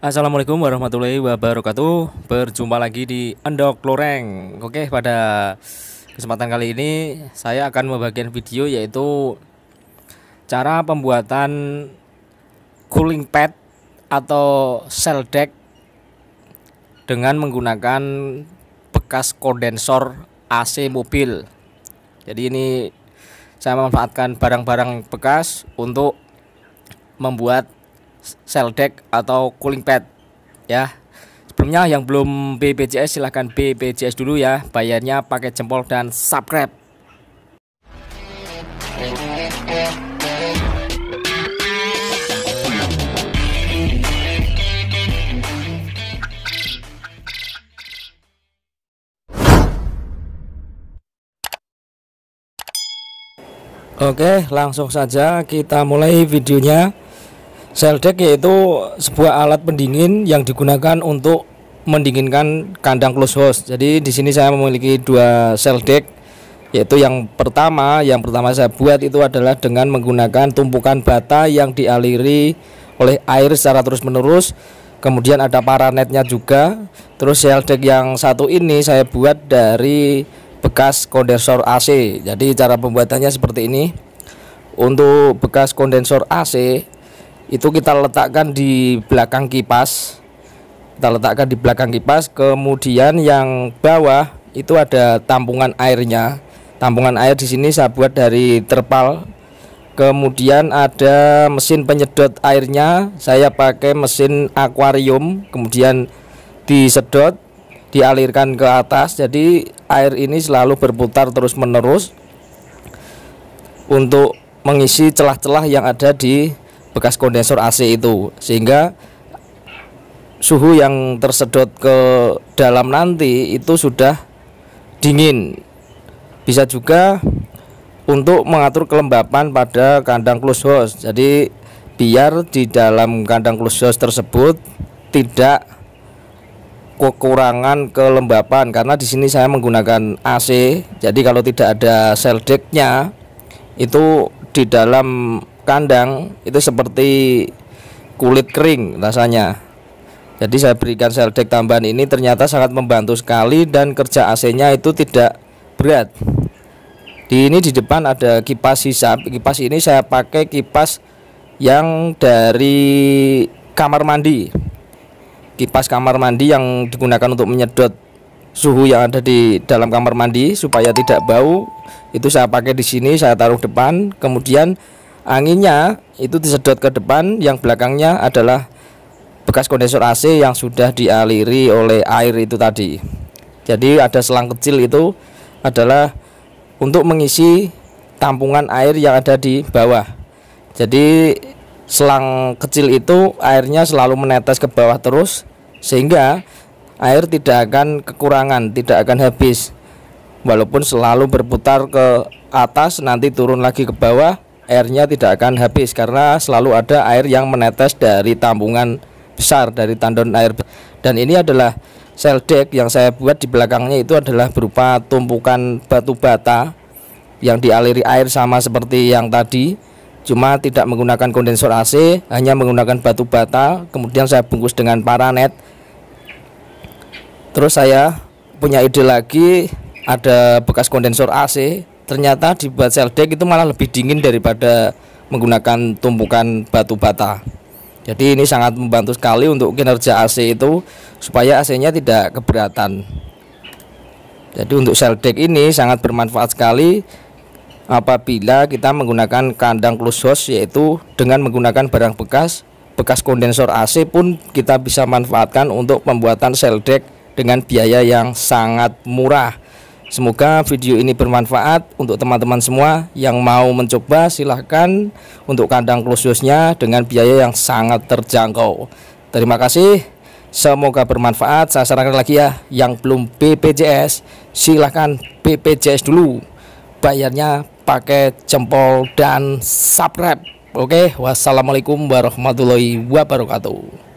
Assalamualaikum warahmatullahi wabarakatuh Berjumpa lagi di Endok Loreng Oke pada kesempatan kali ini Saya akan membagikan video yaitu Cara pembuatan Cooling pad Atau cell deck Dengan menggunakan Bekas kondensor AC mobil Jadi ini Saya memanfaatkan barang-barang bekas Untuk membuat sell deck atau cooling pad ya sebelumnya yang belum BPJS silahkan BPJS dulu ya bayarnya pakai jempol dan subscribe Oke langsung saja kita mulai videonya Seldek yaitu sebuah alat pendingin yang digunakan untuk mendinginkan kandang close host. Jadi di sini saya memiliki dua seldek yaitu yang pertama, yang pertama saya buat itu adalah dengan menggunakan tumpukan bata yang dialiri oleh air secara terus-menerus. Kemudian ada paranetnya juga. Terus seldek yang satu ini saya buat dari bekas kondensor AC. Jadi cara pembuatannya seperti ini. Untuk bekas kondensor AC itu kita letakkan di belakang kipas kita letakkan di belakang kipas kemudian yang bawah itu ada tampungan airnya tampungan air di sini saya buat dari terpal kemudian ada mesin penyedot airnya saya pakai mesin akuarium kemudian disedot dialirkan ke atas jadi air ini selalu berputar terus menerus untuk mengisi celah-celah yang ada di bekas kondensor AC itu sehingga suhu yang tersedot ke dalam nanti itu sudah dingin bisa juga untuk mengatur kelembapan pada kandang close house jadi biar di dalam kandang close house tersebut tidak kekurangan kelembapan karena di sini saya menggunakan AC jadi kalau tidak ada sel decknya itu di dalam kandang itu seperti kulit kering rasanya jadi saya berikan deck tambahan ini ternyata sangat membantu sekali dan kerja AC nya itu tidak berat di ini di depan ada kipas sisa kipas ini saya pakai kipas yang dari kamar mandi kipas kamar mandi yang digunakan untuk menyedot suhu yang ada di dalam kamar mandi supaya tidak bau itu saya pakai di sini saya taruh depan kemudian anginnya itu disedot ke depan yang belakangnya adalah bekas kondensor AC yang sudah dialiri oleh air itu tadi jadi ada selang kecil itu adalah untuk mengisi tampungan air yang ada di bawah jadi selang kecil itu airnya selalu menetes ke bawah terus sehingga air tidak akan kekurangan, tidak akan habis. Walaupun selalu berputar ke atas, nanti turun lagi ke bawah, airnya tidak akan habis karena selalu ada air yang menetes dari tampungan besar dari tandon air dan ini adalah sel deck yang saya buat di belakangnya itu adalah berupa tumpukan batu bata yang dialiri air sama seperti yang tadi cuma tidak menggunakan kondensor AC hanya menggunakan batu bata kemudian saya bungkus dengan paranet terus saya punya ide lagi ada bekas kondensor AC ternyata dibuat sel deck itu malah lebih dingin daripada menggunakan tumpukan batu bata. Jadi ini sangat membantu sekali untuk kinerja AC itu supaya AC-nya tidak keberatan. Jadi untuk sel deck ini sangat bermanfaat sekali apabila kita menggunakan kandang close house yaitu dengan menggunakan barang bekas bekas kondensor AC pun kita bisa manfaatkan untuk pembuatan sel deck dengan biaya yang sangat murah Semoga video ini bermanfaat untuk teman-teman semua yang mau mencoba silahkan untuk kandang closedosnya dengan biaya yang sangat terjangkau. Terima kasih, semoga bermanfaat. Saya sarankan lagi ya, yang belum BPJS silahkan BPJS dulu. Bayarnya pakai jempol dan subscribe. Oke, wassalamualaikum warahmatullahi wabarakatuh.